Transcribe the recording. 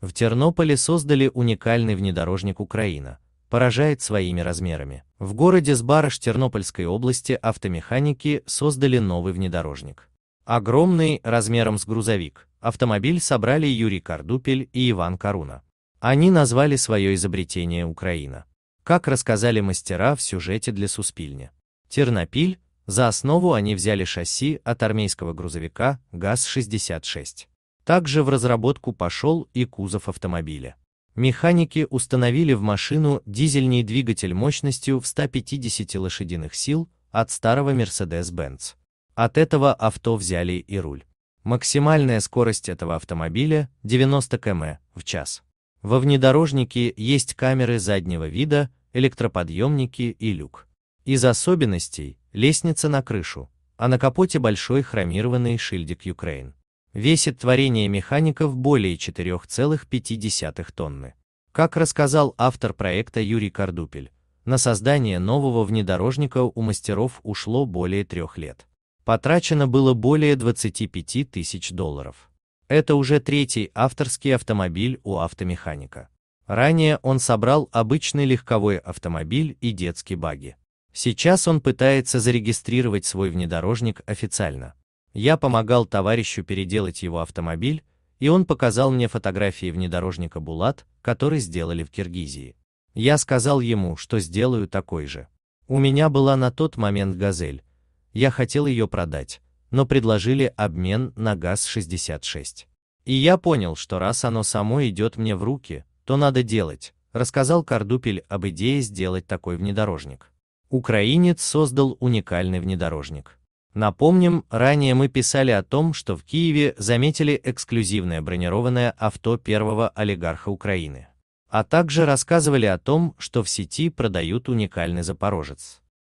В Тернополе создали уникальный внедорожник Украина, поражает своими размерами. В городе Сбарыш Тернопольской области автомеханики создали новый внедорожник. Огромный, размером с грузовик, автомобиль собрали Юрий Кардупель и Иван Коруна. Они назвали свое изобретение «Украина». Как рассказали мастера в сюжете для Суспильни. Тернопиль, за основу они взяли шасси от армейского грузовика ГАЗ-66. Также в разработку пошел и кузов автомобиля. Механики установили в машину дизельный двигатель мощностью в 150 лошадиных сил от старого Mercedes-Benz. От этого авто взяли и руль. Максимальная скорость этого автомобиля 90 км в час. Во внедорожнике есть камеры заднего вида, электроподъемники и люк. Из особенностей – лестница на крышу, а на капоте большой хромированный шильдик Ukraine весит творение механиков более 4,5 тонны. Как рассказал автор проекта Юрий Кардупель, на создание нового внедорожника у мастеров ушло более трех лет. Потрачено было более 25 тысяч долларов. Это уже третий авторский автомобиль у автомеханика. Ранее он собрал обычный легковой автомобиль и детский багги. Сейчас он пытается зарегистрировать свой внедорожник официально. Я помогал товарищу переделать его автомобиль, и он показал мне фотографии внедорожника Булат, который сделали в Киргизии. Я сказал ему, что сделаю такой же. У меня была на тот момент «Газель». Я хотел ее продать, но предложили обмен на ГАЗ-66. И я понял, что раз оно само идет мне в руки, то надо делать, рассказал Кардупель об идее сделать такой внедорожник. Украинец создал уникальный внедорожник. Напомним, ранее мы писали о том, что в Киеве заметили эксклюзивное бронированное авто первого олигарха Украины. А также рассказывали о том, что в сети продают уникальный запорожец.